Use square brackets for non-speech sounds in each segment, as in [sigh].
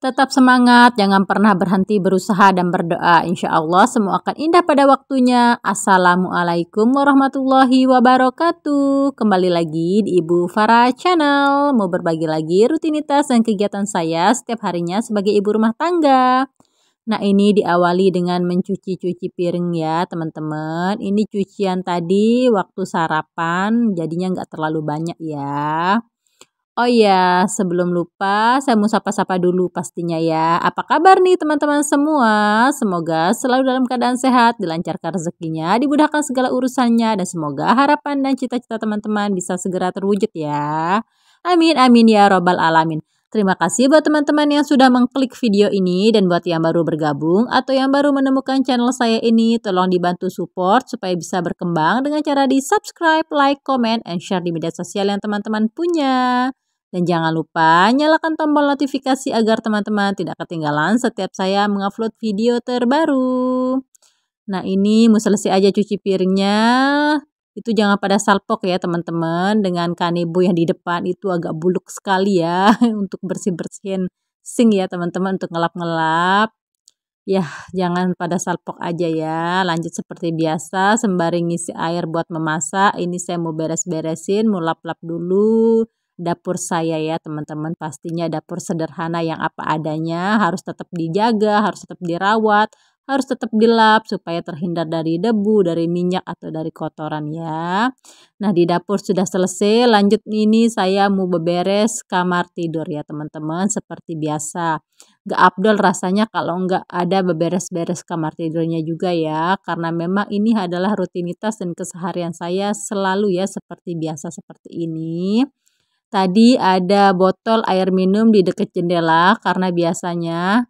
Tetap semangat, jangan pernah berhenti berusaha dan berdoa. Insya Allah semua akan indah pada waktunya. Assalamualaikum warahmatullahi wabarakatuh. Kembali lagi di Ibu Farah Channel. Mau berbagi lagi rutinitas dan kegiatan saya setiap harinya sebagai ibu rumah tangga. Nah ini diawali dengan mencuci-cuci piring ya teman-teman. Ini cucian tadi waktu sarapan jadinya nggak terlalu banyak ya. Oh iya, sebelum lupa, saya mau sapa-sapa dulu pastinya ya. Apa kabar nih teman-teman semua? Semoga selalu dalam keadaan sehat, dilancarkan rezekinya, dibudahkan segala urusannya, dan semoga harapan dan cita-cita teman-teman bisa segera terwujud ya. Amin, amin ya robbal alamin. Terima kasih buat teman-teman yang sudah mengklik video ini dan buat yang baru bergabung atau yang baru menemukan channel saya ini, tolong dibantu support supaya bisa berkembang dengan cara di subscribe, like, comment, and share di media sosial yang teman-teman punya. Dan jangan lupa nyalakan tombol notifikasi agar teman-teman tidak ketinggalan setiap saya mengupload video terbaru. Nah ini mau selesai aja cuci piringnya. Itu jangan pada salpok ya teman-teman. Dengan kanebo yang di depan itu agak buluk sekali ya. [laughs] Untuk bersih-bersihin sing ya teman-teman. Untuk ngelap-ngelap. Ya jangan pada salpok aja ya. Lanjut seperti biasa. Sembari ngisi air buat memasak. Ini saya mau beres-beresin. Mau lap-lap dulu dapur saya ya teman-teman pastinya dapur sederhana yang apa adanya harus tetap dijaga harus tetap dirawat harus tetap dilap supaya terhindar dari debu, dari minyak atau dari kotoran ya. Nah, di dapur sudah selesai, lanjut ini saya mau beberes kamar tidur ya teman-teman seperti biasa. Gak abdol rasanya kalau nggak ada beberes-beres kamar tidurnya juga ya, karena memang ini adalah rutinitas dan keseharian saya selalu ya seperti biasa seperti ini. Tadi ada botol air minum di dekat jendela karena biasanya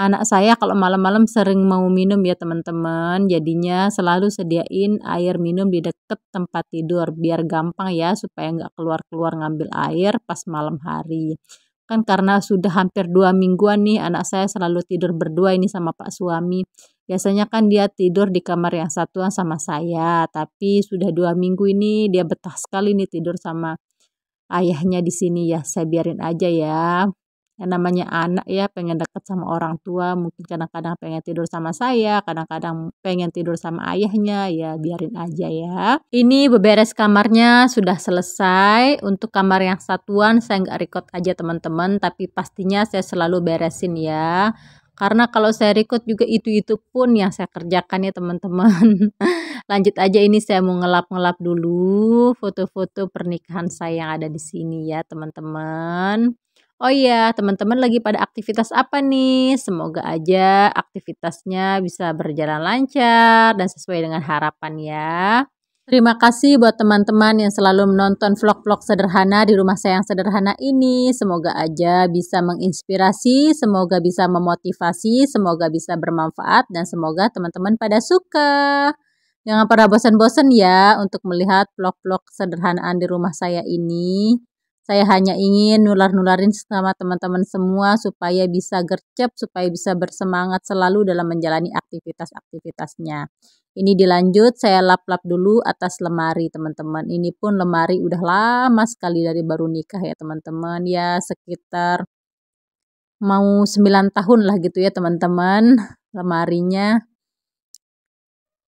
anak saya kalau malam-malam sering mau minum ya teman-teman. Jadinya selalu sediain air minum di dekat tempat tidur biar gampang ya supaya nggak keluar-keluar ngambil air pas malam hari. Kan karena sudah hampir dua mingguan nih anak saya selalu tidur berdua ini sama pak suami. Biasanya kan dia tidur di kamar yang satuan sama saya, tapi sudah dua minggu ini dia betah sekali nih tidur sama ayahnya di sini ya saya biarin aja ya yang namanya anak ya pengen deket sama orang tua mungkin kadang-kadang pengen tidur sama saya kadang-kadang pengen tidur sama ayahnya ya biarin aja ya ini beberes kamarnya sudah selesai untuk kamar yang satuan saya nggak record aja teman-teman tapi pastinya saya selalu beresin ya karena kalau saya record juga itu-itu pun yang saya kerjakan ya teman-teman. [laughs] Lanjut aja ini saya mau ngelap-ngelap dulu foto-foto pernikahan saya yang ada di sini ya teman-teman. Oh iya, teman-teman lagi pada aktivitas apa nih? Semoga aja aktivitasnya bisa berjalan lancar dan sesuai dengan harapan ya. Terima kasih buat teman-teman yang selalu menonton vlog-vlog sederhana di rumah saya yang sederhana ini. Semoga aja bisa menginspirasi, semoga bisa memotivasi, semoga bisa bermanfaat, dan semoga teman-teman pada suka. Jangan pernah bosan-bosan ya untuk melihat vlog-vlog sederhanaan di rumah saya ini. Saya hanya ingin nular-nularin sama teman-teman semua supaya bisa gercep, supaya bisa bersemangat selalu dalam menjalani aktivitas-aktivitasnya. Ini dilanjut, saya lap-lap dulu atas lemari teman-teman. Ini pun lemari udah lama sekali dari baru nikah ya teman-teman. Ya sekitar mau 9 tahun lah gitu ya teman-teman lemarinya.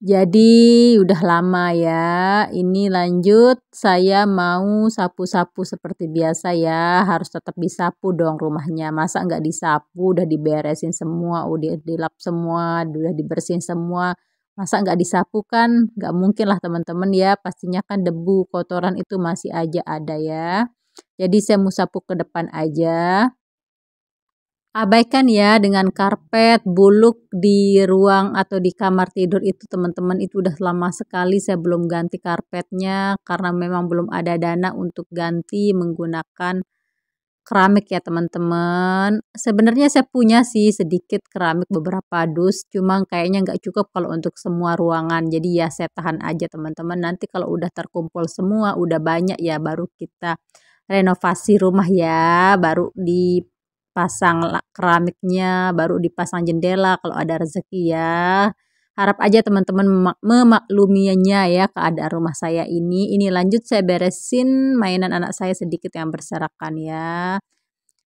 Jadi udah lama ya. Ini lanjut saya mau sapu-sapu seperti biasa ya. Harus tetap disapu dong rumahnya. Masa nggak disapu udah diberesin semua, udah dilap semua, udah dibersihin semua. Masa nggak disapu kan? Nggak mungkin lah teman-teman ya. Pastinya kan debu kotoran itu masih aja ada ya. Jadi saya mau sapu ke depan aja abaikan ya dengan karpet, buluk di ruang atau di kamar tidur itu teman-teman itu udah lama sekali saya belum ganti karpetnya karena memang belum ada dana untuk ganti menggunakan keramik ya teman-teman. Sebenarnya saya punya sih sedikit keramik beberapa dus, cuma kayaknya nggak cukup kalau untuk semua ruangan. Jadi ya saya tahan aja teman-teman. Nanti kalau udah terkumpul semua, udah banyak ya baru kita renovasi rumah ya, baru di pasang keramiknya, baru dipasang jendela kalau ada rezeki ya. Harap aja teman-teman memakluminya ya keadaan rumah saya ini. Ini lanjut saya beresin mainan anak saya sedikit yang berserakan ya.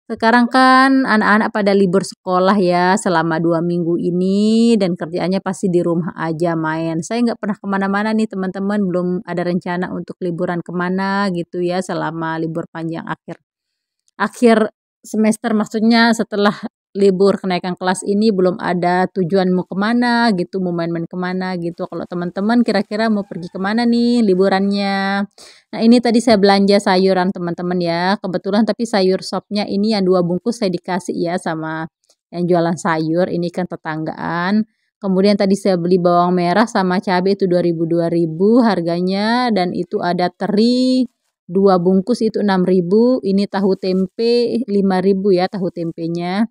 Sekarang kan anak-anak pada libur sekolah ya selama dua minggu ini dan kerjaannya pasti di rumah aja main. Saya nggak pernah kemana-mana nih teman-teman, belum ada rencana untuk liburan kemana gitu ya selama libur panjang akhir akhir semester maksudnya setelah libur kenaikan kelas ini belum ada tujuan mau kemana gitu mau main-main kemana gitu kalau teman-teman kira-kira mau pergi kemana nih liburannya nah ini tadi saya belanja sayuran teman-teman ya kebetulan tapi sayur sopnya ini yang dua bungkus saya dikasih ya sama yang jualan sayur ini kan tetanggaan kemudian tadi saya beli bawang merah sama cabai itu 2000 2000 harganya dan itu ada teri dua bungkus itu 6000 ini tahu tempe 5000 ya tahu tempenya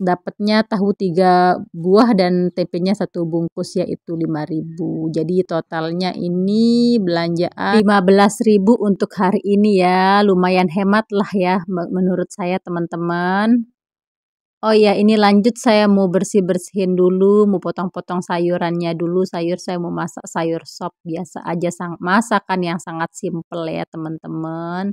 dapatnya tahu tiga buah dan tempenya satu bungkus yaitu 5000 jadi totalnya ini belanjaan 15000 untuk hari ini ya lumayan hemat lah ya menurut saya teman-teman Oh iya, ini lanjut saya mau bersih-bersihin dulu, mau potong-potong sayurannya dulu. Sayur saya mau masak sayur sop biasa aja, masakan yang sangat simple ya teman-teman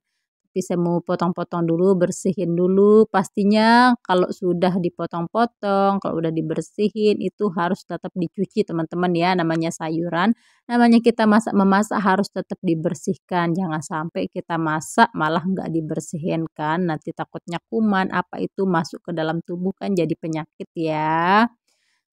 bisa mau potong-potong dulu, bersihin dulu. Pastinya kalau sudah dipotong-potong, kalau sudah dibersihin itu harus tetap dicuci teman-teman ya. Namanya sayuran, namanya kita masak memasak harus tetap dibersihkan. Jangan sampai kita masak malah nggak dibersihin kan. Nanti takutnya kuman apa itu masuk ke dalam tubuh kan jadi penyakit ya.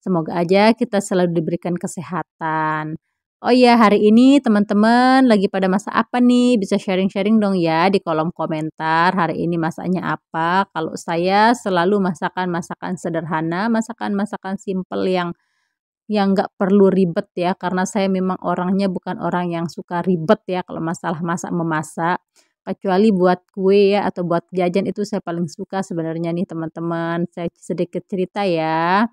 Semoga aja kita selalu diberikan kesehatan. Oh iya, hari ini teman-teman lagi pada masa apa nih? Bisa sharing-sharing dong ya di kolom komentar hari ini masaknya apa. Kalau saya selalu masakan-masakan sederhana, masakan-masakan simple yang yang nggak perlu ribet ya. Karena saya memang orangnya bukan orang yang suka ribet ya kalau masalah masak-memasak. Kecuali buat kue ya atau buat jajan itu saya paling suka sebenarnya nih teman-teman. Saya sedikit cerita ya.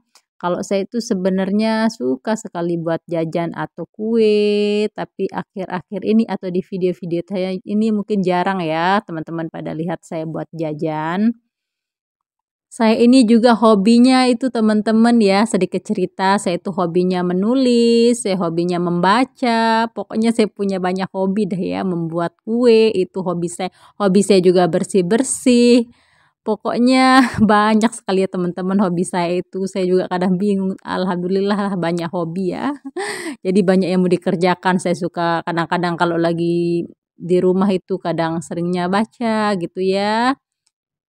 Kalau saya itu sebenarnya suka sekali buat jajan atau kue, tapi akhir-akhir ini atau di video-video saya ini mungkin jarang ya teman-teman pada lihat saya buat jajan. Saya ini juga hobinya itu teman-teman ya sedikit cerita saya itu hobinya menulis, saya hobinya membaca, pokoknya saya punya banyak hobi deh ya membuat kue itu hobi saya, hobi saya juga bersih-bersih pokoknya [laughs] banyak sekali ya teman-teman hobi saya itu saya juga kadang bingung alhamdulillah lah banyak hobi ya [laughs] jadi banyak yang mau dikerjakan saya suka kadang-kadang kalau lagi di rumah itu kadang seringnya baca gitu ya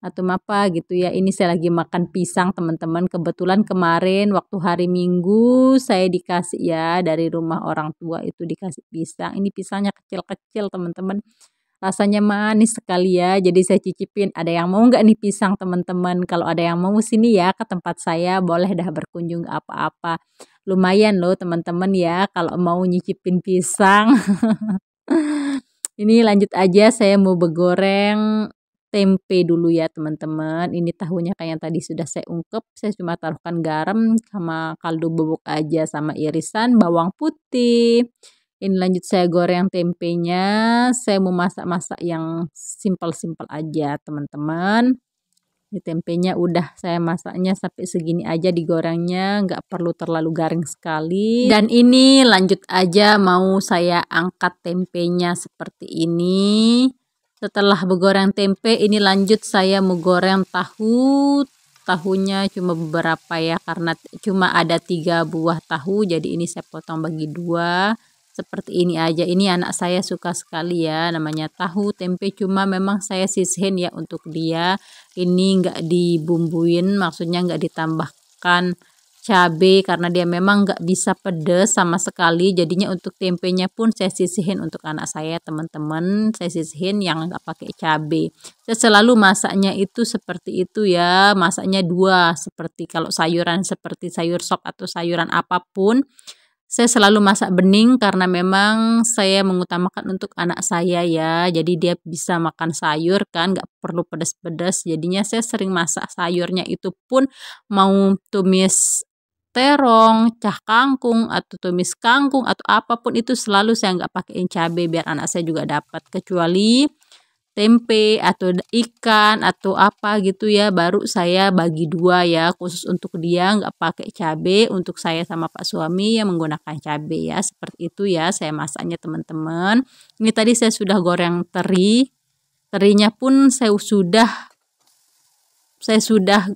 atau apa gitu ya ini saya lagi makan pisang teman-teman kebetulan kemarin waktu hari minggu saya dikasih ya dari rumah orang tua itu dikasih pisang ini pisangnya kecil-kecil teman-teman Rasanya manis sekali ya, jadi saya cicipin. Ada yang mau nggak nih pisang teman-teman? Kalau ada yang mau sini ya ke tempat saya, boleh dah berkunjung apa-apa. Lumayan loh teman-teman ya kalau mau nyicipin pisang. [laughs] Ini lanjut aja saya mau begoreng tempe dulu ya teman-teman. Ini tahunya kayak yang tadi sudah saya ungkep. Saya cuma taruhkan garam sama kaldu bubuk aja sama irisan bawang putih. Ini lanjut saya goreng tempenya. Saya mau masak-masak yang simpel-simpel aja teman-teman. Ini tempenya udah saya masaknya sampai segini aja digorengnya, nggak perlu terlalu garing sekali. Dan ini lanjut aja mau saya angkat tempenya seperti ini. Setelah menggoreng tempe, ini lanjut saya mau goreng tahu. Tahunya cuma beberapa ya, karena cuma ada tiga buah tahu, jadi ini saya potong bagi dua seperti ini aja ini anak saya suka sekali ya namanya tahu tempe cuma memang saya sisihin ya untuk dia ini enggak dibumbuin maksudnya enggak ditambahkan cabai karena dia memang enggak bisa pedes sama sekali jadinya untuk tempenya pun saya sisihin untuk anak saya teman-teman saya sisihin yang enggak pakai cabai saya selalu masaknya itu seperti itu ya masaknya dua seperti kalau sayuran seperti sayur sop atau sayuran apapun saya selalu masak bening karena memang saya mengutamakan untuk anak saya ya. Jadi dia bisa makan sayur kan, nggak perlu pedas-pedas. Jadinya saya sering masak sayurnya itu pun mau tumis terong, cah kangkung, atau tumis kangkung, atau apapun itu selalu saya nggak pakai cabe biar anak saya juga dapat. Kecuali tempe atau ikan atau apa gitu ya baru saya bagi dua ya khusus untuk dia nggak pakai cabe untuk saya sama pak suami yang menggunakan cabe ya seperti itu ya saya masaknya teman-teman ini tadi saya sudah goreng teri terinya pun saya sudah saya sudah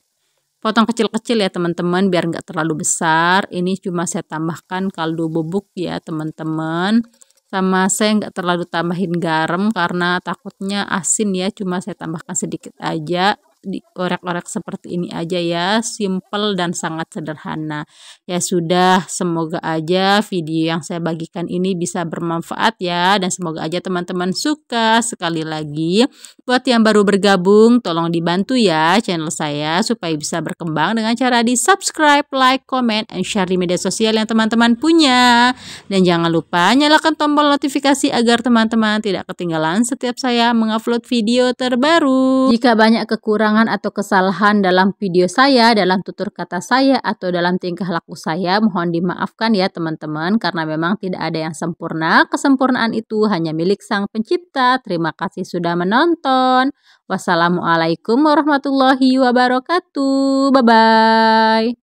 potong kecil-kecil ya teman-teman biar nggak terlalu besar ini cuma saya tambahkan kaldu bubuk ya teman-teman sama saya nggak terlalu tambahin garam karena takutnya asin ya cuma saya tambahkan sedikit aja dikorek korek seperti ini aja ya simple dan sangat sederhana ya sudah semoga aja video yang saya bagikan ini bisa bermanfaat ya dan semoga aja teman-teman suka sekali lagi buat yang baru bergabung tolong dibantu ya channel saya supaya bisa berkembang dengan cara di subscribe like comment and share di media sosial yang teman-teman punya dan jangan lupa nyalakan tombol notifikasi agar teman-teman tidak ketinggalan setiap saya mengupload video terbaru jika banyak kekurangan kekurangan atau kesalahan dalam video saya, dalam tutur kata saya, atau dalam tingkah laku saya, mohon dimaafkan ya teman-teman, karena memang tidak ada yang sempurna. Kesempurnaan itu hanya milik Sang Pencipta. Terima kasih sudah menonton. Wassalamualaikum warahmatullahi wabarakatuh. Bye-bye.